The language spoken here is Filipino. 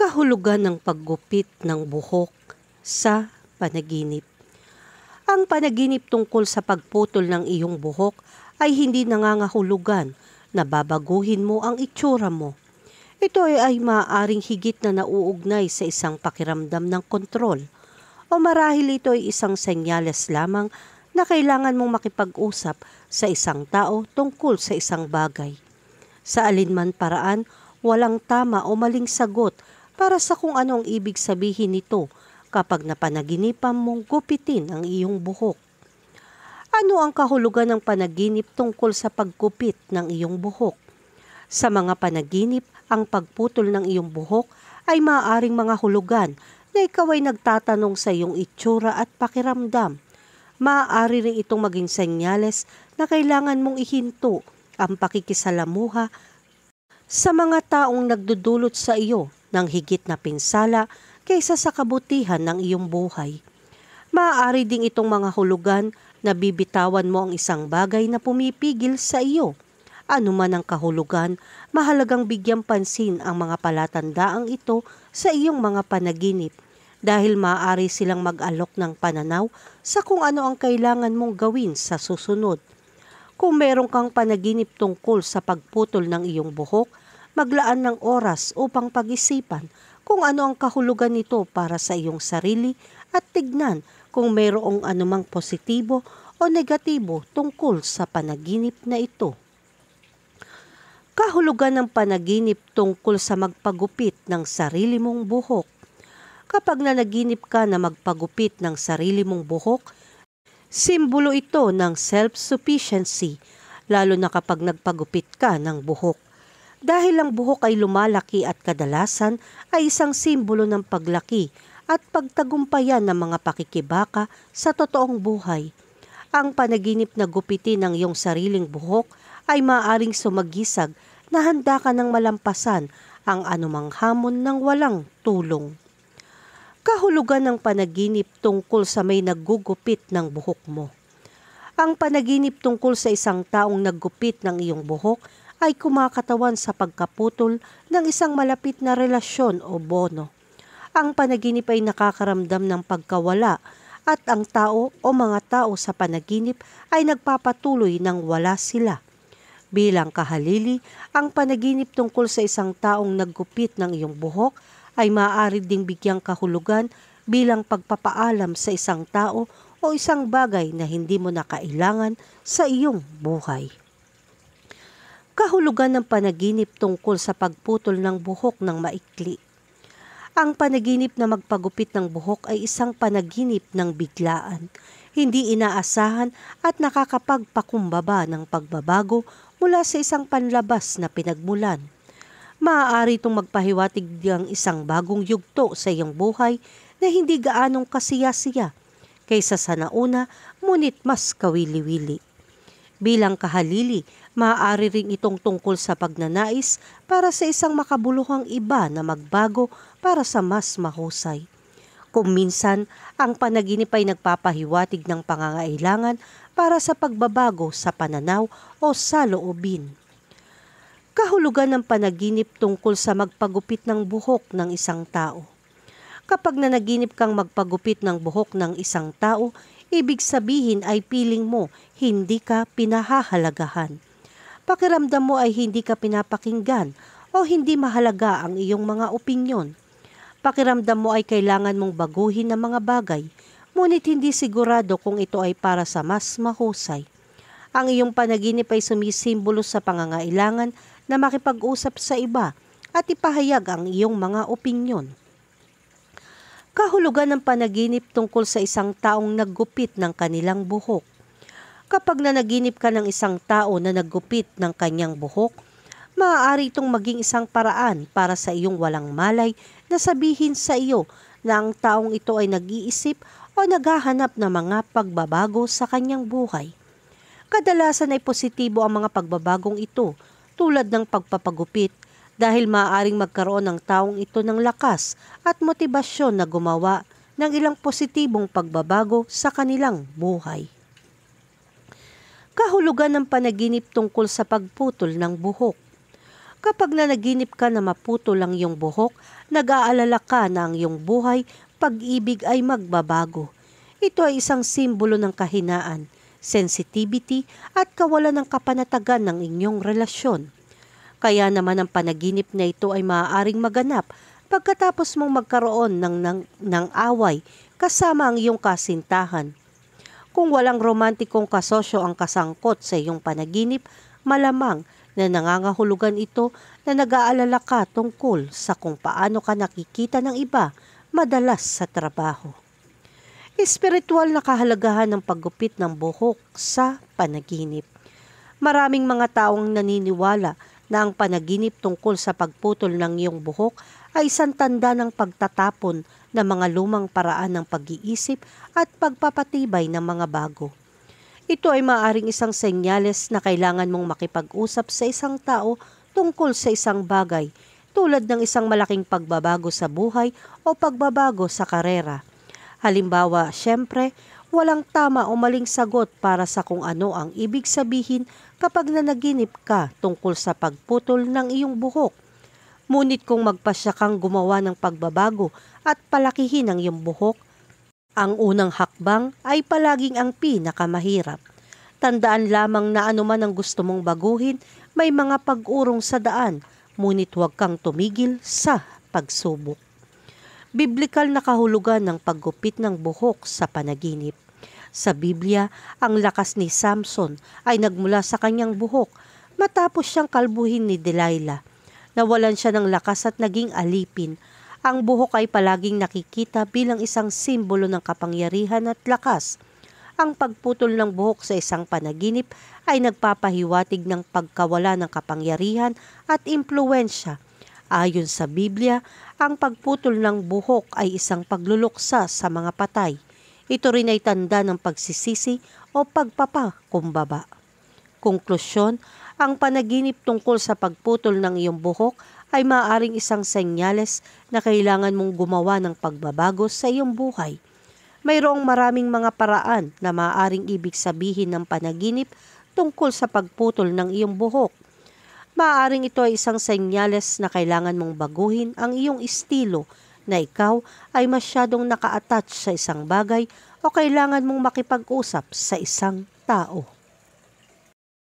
kahulugan ng paggupit ng buhok sa panaginip. Ang panaginip tungkol sa pagputol ng iyong buhok ay hindi nangangahulugan na babaguhin mo ang itsura mo. Ito ay, ay maaaring higit na nauugnay sa isang pakiramdam ng kontrol o marahil ito ay isang senyales lamang na kailangan mong makipag-usap sa isang tao tungkol sa isang bagay. Sa alinman paraan, walang tama o maling sagot para sa kung ano ang ibig sabihin nito kapag napanaginipan mong gupitin ang iyong buhok. Ano ang kahulugan ng panaginip tungkol sa paggupit ng iyong buhok? Sa mga panaginip, ang pagputol ng iyong buhok ay maaaring mga hulugan na ikaw ay nagtatanong sa iyong itsura at pakiramdam. Maaari rin itong maging senyales na kailangan mong ihinto ang pakikisalamuha sa mga taong nagdudulot sa iyo ng higit na pinsala kaysa sa kabutihan ng iyong buhay. Maaari ding itong mga hulugan na bibitawan mo ang isang bagay na pumipigil sa iyo. Ano man ang kahulugan, mahalagang bigyan pansin ang mga palatandaang ito sa iyong mga panaginip dahil maaari silang mag-alok ng pananaw sa kung ano ang kailangan mong gawin sa susunod. Kung meron kang panaginip tungkol sa pagputol ng iyong buhok, maglaan ng oras upang pag-isipan kung ano ang kahulugan nito para sa iyong sarili at tignan kung mayroong anumang positibo o negatibo tungkol sa panaginip na ito. Kahulugan ng panaginip tungkol sa magpagupit ng sarili mong buhok. Kapag nanaginip ka na magpagupit ng sarili mong buhok, simbolo ito ng self-sufficiency, lalo na kapag nagpagupit ka ng buhok dahil ang buhok ay lumalaki at kadalasan ay isang simbolo ng paglaki at pagtagumpayan ng mga pakikibaka sa totoong buhay. Ang panaginip na gupitin ng iyong sariling buhok ay maaring sumagisag na handa ka ng malampasan ang anumang hamon ng walang tulong. Kahulugan ng panaginip tungkol sa may naggugupit ng buhok mo. Ang panaginip tungkol sa isang taong naggupit ng iyong buhok ay kumakatawan sa pagkaputol ng isang malapit na relasyon o bono. Ang panaginip ay nakakaramdam ng pagkawala at ang tao o mga tao sa panaginip ay nagpapatuloy ng wala sila. Bilang kahalili, ang panaginip tungkol sa isang taong naggupit ng iyong buhok ay maaari ding bigyang kahulugan bilang pagpapaalam sa isang tao o isang bagay na hindi mo nakailangan sa iyong buhay kahulugan ng panaginip tungkol sa pagputol ng buhok ng maikli. Ang panaginip na magpagupit ng buhok ay isang panaginip ng biglaan, hindi inaasahan at nakakapagpakumbaba ng pagbabago mula sa isang panlabas na pinagmulan. Maaari itong magpahiwatig ng isang bagong yugto sa iyong buhay na hindi gaanong kasiyasiya kaysa sa nauna ngunit mas kawili-wili bilang kahalili. Maaari ring itong tungkol sa pagnanais para sa isang makabuluhang iba na magbago para sa mas mahusay. Kung minsan, ang panaginip ay nagpapahiwatig ng pangangailangan para sa pagbabago sa pananaw o sa loobin kahulugan ng panaginip tungkol sa magpagupit ng buhok ng isang tao. Kapag nanaginip kang magpagupit ng buhok ng isang tao, ibig sabihin ay piling mo, hindi ka pinahahalagahan. Pakiramdam mo ay hindi ka pinapakinggan o hindi mahalaga ang iyong mga opinyon. Pakiramdam mo ay kailangan mong baguhin ang mga bagay, ngunit hindi sigurado kung ito ay para sa mas mahusay. Ang iyong panaginip ay sumisimbolo sa pangangailangan na makipag-usap sa iba at ipahayag ang iyong mga opinyon kahulugan ng panaginip tungkol sa isang taong naggupit ng kanilang buhok. Kapag nanaginip ka ng isang tao na naggupit ng kanyang buhok, maaari itong maging isang paraan para sa iyong walang malay na sabihin sa iyo na ang taong ito ay nag-iisip o naghahanap ng mga pagbabago sa kanyang buhay. Kadalasan ay positibo ang mga pagbabagong ito tulad ng pagpapagupit dahil maaaring magkaroon ng taong ito ng lakas at motibasyon na gumawa ng ilang positibong pagbabago sa kanilang buhay. Kahulugan ng panaginip tungkol sa pagputol ng buhok. Kapag nanaginip ka na maputol ang iyong buhok, nag-aalala ka na ang iyong buhay, pag-ibig ay magbabago. Ito ay isang simbolo ng kahinaan, sensitivity at kawalan ng kapanatagan ng inyong relasyon. Kaya naman ang panaginip na ito ay maaaring maganap pagkatapos mong magkaroon ng, ng, ng away kasama ang iyong kasintahan. Kung walang romantikong kasosyo ang kasangkot sa iyong panaginip, malamang na nangangahulugan ito na nag-aalala ka tungkol sa kung paano ka nakikita ng iba madalas sa trabaho. Espiritual na kahalagahan ng paggupit ng buhok sa panaginip. Maraming mga taong naniniwala na ang panaginip tungkol sa pagputol ng iyong buhok ay isang tanda ng pagtatapon ng mga lumang paraan ng pag-iisip at pagpapatibay ng mga bago. Ito ay maaring isang senyales na kailangan mong makipag-usap sa isang tao tungkol sa isang bagay tulad ng isang malaking pagbabago sa buhay o pagbabago sa karera. Halimbawa, siyempre, Walang tama o maling sagot para sa kung ano ang ibig sabihin kapag nanaginip ka tungkol sa pagputol ng iyong buhok. Ngunit kung magpasya kang gumawa ng pagbabago at palakihin ang iyong buhok, ang unang hakbang ay palaging ang pinakamahirap. Tandaan lamang na anuman ang gusto mong baguhin, may mga pag-urong sa daan, ngunit huwag kang tumigil sa pagsubok biblikal na kahulugan ng paggupit ng buhok sa panaginip. Sa Biblia, ang lakas ni Samson ay nagmula sa kanyang buhok matapos siyang kalbuhin ni Delilah. Nawalan siya ng lakas at naging alipin. Ang buhok ay palaging nakikita bilang isang simbolo ng kapangyarihan at lakas. Ang pagputol ng buhok sa isang panaginip ay nagpapahiwatig ng pagkawala ng kapangyarihan at impluensya Ayon sa Biblia, ang pagputol ng buhok ay isang pagluluksa sa mga patay. Ito rin ay tanda ng pagsisisi o pagpapakumbaba. Konklusyon, ang panaginip tungkol sa pagputol ng iyong buhok ay maaring isang senyales na kailangan mong gumawa ng pagbabago sa iyong buhay. Mayroong maraming mga paraan na maaring ibig sabihin ng panaginip tungkol sa pagputol ng iyong buhok maaaring ito ay isang senyales na kailangan mong baguhin ang iyong estilo na ikaw ay masyadong naka-attach sa isang bagay o kailangan mong makipag-usap sa isang tao.